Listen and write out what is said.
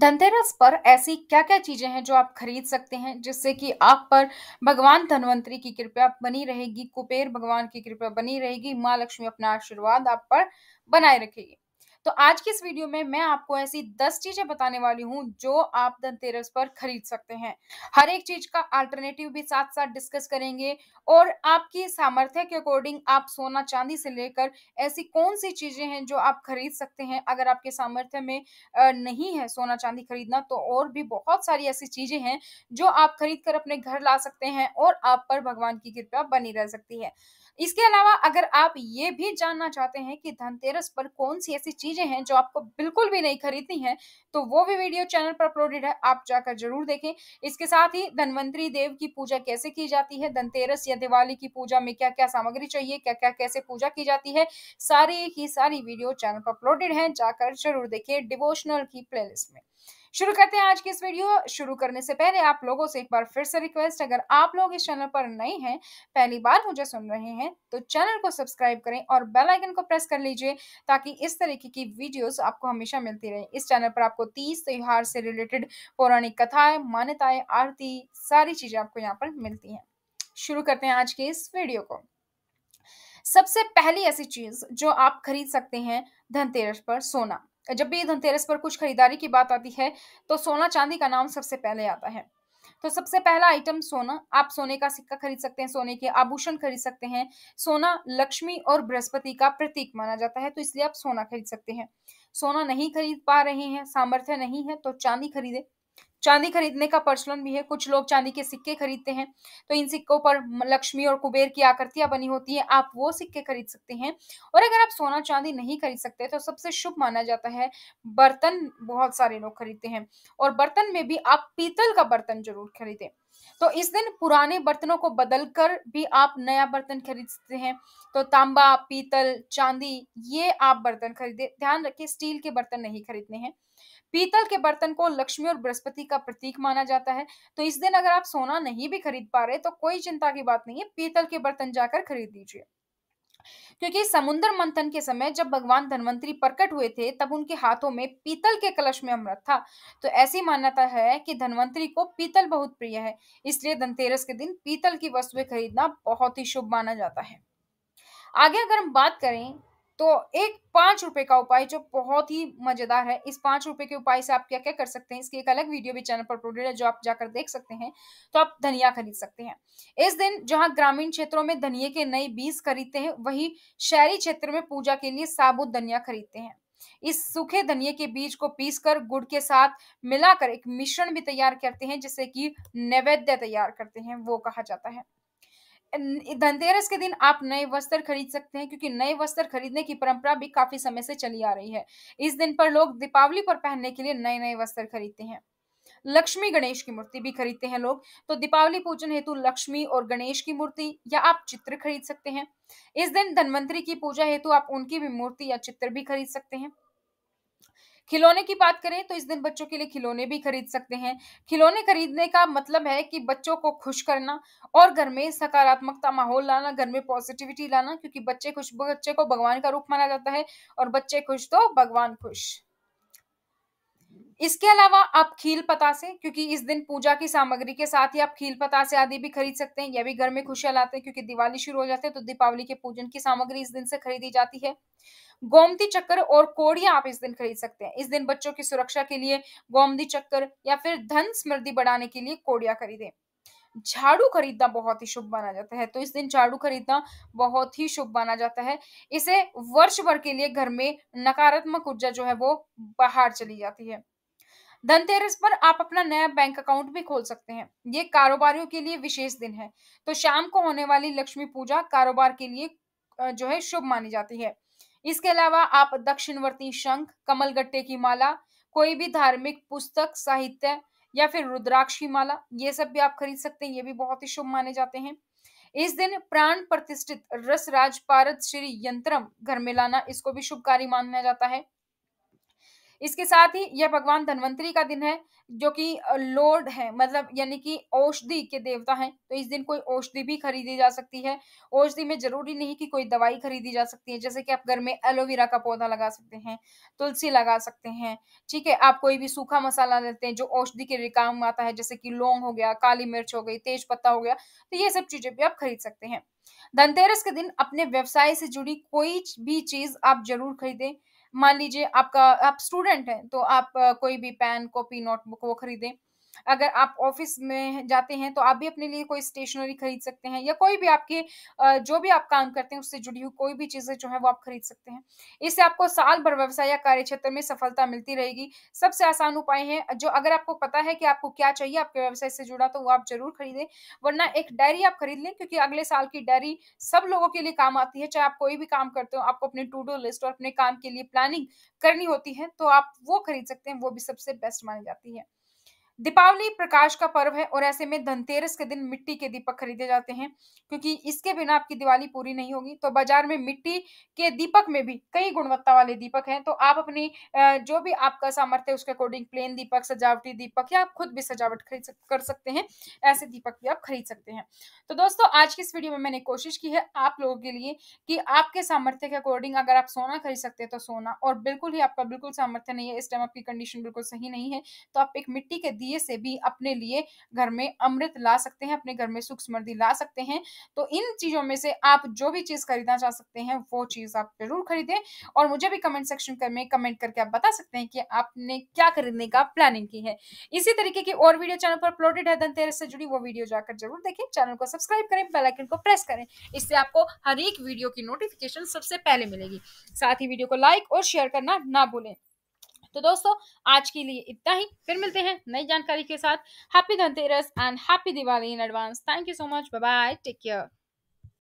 धनतेरस पर ऐसी क्या क्या चीजें हैं जो आप खरीद सकते हैं जिससे कि आप पर भगवान धनवंतरी की कृपा बनी रहेगी कुबेर भगवान की कृपा बनी रहेगी माँ लक्ष्मी अपना आशीर्वाद आप पर बनाए रखेगी तो आज की इस वीडियो में मैं आपको ऐसी दस चीजें बताने वाली हूँ जो आप धनतेरस पर खरीद सकते हैं हर एक चीज का अल्टरनेटिव भी साथ साथ डिस्कस करेंगे और आपकी सामर्थ्य के अकॉर्डिंग आप सोना चांदी से लेकर ऐसी कौन सी चीजें हैं जो आप खरीद सकते हैं अगर आपके सामर्थ्य में नहीं है सोना चांदी खरीदना तो और भी बहुत सारी ऐसी चीजें हैं जो आप खरीद कर अपने घर ला सकते हैं और आप पर भगवान की कृपा बनी रह सकती है इसके अलावा अगर आप ये भी जानना चाहते हैं कि धनतेरस पर कौन सी ऐसी चीजें हैं जो आपको बिल्कुल भी नहीं खरीदनी है तो वो भी वीडियो चैनल पर अपलोडेड है आप जाकर जरूर देखें इसके साथ ही धनवंतरी देव की पूजा कैसे की जाती है धनतेरस या दिवाली की पूजा में क्या क्या सामग्री चाहिए क्या क्या कैसे पूजा की जाती है सारी की सारी वीडियो चैनल पर अपलोडेड है जाकर जरूर देखें डिवोशनल की प्लेलिस्ट में शुरू करते हैं आज की इस वीडियो शुरू करने से पहले आप लोगों से एक बार फिर से रिक्वेस्ट अगर आप लोग इस चैनल पर नए हैं पहली बार मुझे सुन रहे हैं तो चैनल को सब्सक्राइब करें और बेल आइकन को प्रेस कर लीजिए ताकि इस तरीके की वीडियोस आपको हमेशा मिलती रहे इस चैनल पर आपको तीस त्योहार से रिलेटेड पौराणिक कथाएं मान्यताएं आरती सारी चीजें आपको यहाँ पर मिलती हैं शुरू करते हैं आज के इस वीडियो को सबसे पहली ऐसी चीज जो आप खरीद सकते हैं धनतेरस पर सोना जब भी धनतेरस पर कुछ खरीदारी की बात आती है तो सोना चांदी का नाम सबसे पहले आता है तो सबसे पहला आइटम सोना आप सोने का सिक्का खरीद सकते हैं सोने के आभूषण खरीद सकते हैं सोना लक्ष्मी और बृहस्पति का प्रतीक माना जाता है तो इसलिए आप सोना खरीद सकते हैं सोना नहीं खरीद पा रहे हैं सामर्थ्य नहीं है तो चांदी खरीदे चांदी खरीदने का प्रचलन भी है कुछ लोग चांदी के सिक्के खरीदते हैं तो इन सिक्कों पर लक्ष्मी और कुबेर की आकृतियां बनी होती है आप वो सिक्के खरीद सकते हैं और अगर आप सोना चांदी नहीं खरीद सकते तो सबसे शुभ माना जाता है बर्तन बहुत सारे लोग खरीदते हैं और बर्तन में भी आप पीतल का बर्तन जरूर खरीदें तो इस दिन पुराने बर्तनों को बदल कर भी आप नया बर्तन खरीद सकते हैं तो तांबा पीतल चांदी ये आप बर्तन खरीदे ध्यान रखिए स्टील के बर्तन नहीं खरीदने हैं पीतल के बर्तन को लक्ष्मी और बृहस्पति का प्रतीक माना जाता है तो इस दिन अगर आप सोना नहीं भी खरीद पा रहे तो कोई चिंता की बात नहीं है पीतल के बर्तन जाकर खरीद लीजिए क्योंकि समुद्र मंथन के समय जब भगवान धनवंतरी प्रकट हुए थे तब उनके हाथों में पीतल के कलश में अमृत था तो ऐसी मान्यता है कि धनवंतरी को पीतल बहुत प्रिय है इसलिए धनतेरस के दिन पीतल की वस्तुएं खरीदना बहुत ही शुभ माना जाता है आगे अगर हम बात करें तो एक पांच रुपए का उपाय जो बहुत ही मजेदार है इस पांच रुपए के उपाय से आप क्या क्या कर सकते हैं इसकी एक अलग वीडियो भी चैनल पर प्रोडेड है जो आप जाकर देख सकते हैं तो आप धनिया खरीद सकते हैं इस दिन जहां ग्रामीण क्षेत्रों में धनिये के नए बीज खरीदते हैं वही शहरी क्षेत्र में पूजा के लिए साबुत धनिया खरीदते हैं इस सूखे धनिये के बीज को पीसकर गुड़ के साथ मिलाकर एक मिश्रण भी तैयार करते हैं जिससे कि नैवेद्य तैयार करते हैं वो कहा जाता है धनतेरस के दिन आप नए वस्त्र खरीद सकते हैं क्योंकि नए वस्त्र खरीदने की परंपरा भी काफी समय से चली आ रही है इस दिन पर लोग दीपावली पर पहनने के लिए नए नए वस्त्र खरीदते हैं लक्ष्मी गणेश की मूर्ति भी खरीदते हैं लोग तो दीपावली पूजन हेतु लक्ष्मी और गणेश की मूर्ति या आप चित्र खरीद सकते हैं इस दिन धनवंतरी की पूजा हेतु आप उनकी भी मूर्ति या चित्र भी खरीद सकते हैं खिलौने की बात करें तो इस दिन बच्चों के लिए खिलौने भी खरीद सकते हैं खिलौने खरीदने का मतलब है कि बच्चों को खुश करना और घर में सकारात्मकता माहौल लाना घर में पॉजिटिविटी लाना क्योंकि बच्चे खुश बच्चे को भगवान का रूप माना जाता है और बच्चे खुश तो भगवान खुश इसके अलावा आप खील पतासे क्योंकि इस दिन पूजा की सामग्री के साथ ही आप खील पतासे आदि भी खरीद सकते हैं यह भी घर में खुशियां लाते हैं क्योंकि दिवाली शुरू हो जाती है तो दीपावली के पूजन की सामग्री इस दिन से खरीदी जाती है गोमती चक्कर और कोड़िया आप इस दिन खरीद सकते हैं इस दिन बच्चों की सुरक्षा के लिए गोमती चक्कर या फिर धन समृद्धि बढ़ाने के लिए कोड़िया खरीदें झाड़ू खरीदना बहुत ही शुभ माना जाता है तो इस दिन झाड़ू खरीदना बहुत ही शुभ माना जाता है इसे वर्ष भर के लिए घर में नकारात्मक ऊर्जा जो है वो बाहर चली जाती है धनतेरस पर आप अपना नया बैंक अकाउंट भी खोल सकते हैं ये कारोबारियों के लिए विशेष दिन है तो शाम को होने वाली लक्ष्मी पूजा कारोबार के लिए जो है शुभ मानी जाती है इसके अलावा आप दक्षिणवर्ती शंख कमल गट्टे की माला कोई भी धार्मिक पुस्तक साहित्य या फिर रुद्राक्ष की माला ये सब भी आप खरीद सकते हैं ये भी बहुत ही शुभ माने जाते हैं इस दिन प्राण प्रतिष्ठित रस राज पारद श्री यंत्रम घर में लाना इसको भी शुभ कार्य माना जाता है इसके साथ ही यह भगवान धनवंतरी का दिन है जो कि लोड है मतलब यानी कि औषधि के देवता हैं तो इस दिन कोई औषधि भी खरीदी जा सकती है औषधि में जरूरी नहीं कि कोई दवाई खरीदी जा सकती है जैसे कि आप घर में एलोवेरा का पौधा लगा सकते हैं तुलसी लगा सकते हैं ठीक है आप कोई भी सूखा मसाला लेते हैं जो औषधि के काम आता है जैसे कि लौंग हो गया काली मिर्च हो गई तेज पत्ता हो गया तो ये सब चीजें भी आप खरीद सकते हैं धनतेरस के दिन अपने व्यवसाय से जुड़ी कोई भी चीज आप जरूर खरीदें मान लीजिए आपका आप स्टूडेंट हैं तो आप कोई भी पेन कॉपी नोटबुक वो खरीदें अगर आप ऑफिस में जाते हैं तो आप भी अपने लिए कोई स्टेशनरी खरीद सकते हैं या कोई भी आपके जो भी आप काम करते हैं उससे जुड़ी हुई कोई भी चीज़ें जो है वो आप खरीद सकते हैं इससे आपको साल भर व्यवसाय या कार्य क्षेत्र में सफलता मिलती रहेगी सबसे आसान उपाय है जो अगर आपको पता है कि आपको क्या चाहिए आपके व्यवसाय से जुड़ा तो वो आप जरूर खरीदें वरना एक डायरी आप खरीद लें क्योंकि अगले साल की डायरी सब लोगों के लिए काम आती है चाहे आप कोई भी काम करते हो आपको अपने टू डू लिस्ट और अपने काम के लिए प्लानिंग करनी होती है तो आप वो खरीद सकते हैं वो भी सबसे बेस्ट मानी जाती है दीपावली प्रकाश का पर्व है और ऐसे में धनतेरस के दिन मिट्टी के दीपक खरीदे जाते हैं क्योंकि इसके बिना आपकी दिवाली पूरी नहीं होगी तो बाजार में मिट्टी के दीपक में भी कई गुणवत्ता वाले दीपक हैं तो आप अपनी जो भी आपका सामर्थ्य उसके अकॉर्डिंग प्लेन दीपक सजावटी दीपक या आप खुद भी सजावट खरीद सक, कर सकते हैं ऐसे दीपक भी आप खरीद सकते हैं तो दोस्तों आज की इस वीडियो में मैंने कोशिश की है आप लोगों के लिए कि आपके सामर्थ्य के अकॉर्डिंग अगर आप सोना खरीद सकते हैं तो सोना और बिल्कुल ही आपका बिल्कुल सामर्थ्य नहीं है इस टाइम आपकी कंडीशन बिल्कुल सही नहीं है तो आप एक मिट्टी के जरिए से भी अपने लिए घर में अमृत ला सकते हैं अपने घर में सुख समृद्धि ला सकते हैं तो इन चीजों में से आप जो भी चीज खरीदना चाह सकते हैं वो चीज आप जरूर खरीदें और मुझे भी कमेंट सेक्शन में कमेंट करके आप बता सकते हैं कि आपने क्या खरीदने का प्लानिंग की है इसी तरीके की और वीडियो चैनल पर अपलोडेड है धनतेरस से जुड़ी वो वीडियो जाकर जरूर देखें चैनल को सब्सक्राइब करें बेलाइकन को प्रेस करें इससे आपको हर एक वीडियो की नोटिफिकेशन सबसे पहले मिलेगी साथ ही वीडियो को लाइक और शेयर करना ना भूलें तो दोस्तों आज के लिए इतना ही फिर मिलते हैं नई जानकारी के साथ happy Dhanteras and happy Diwali in advance thank you so much bye take care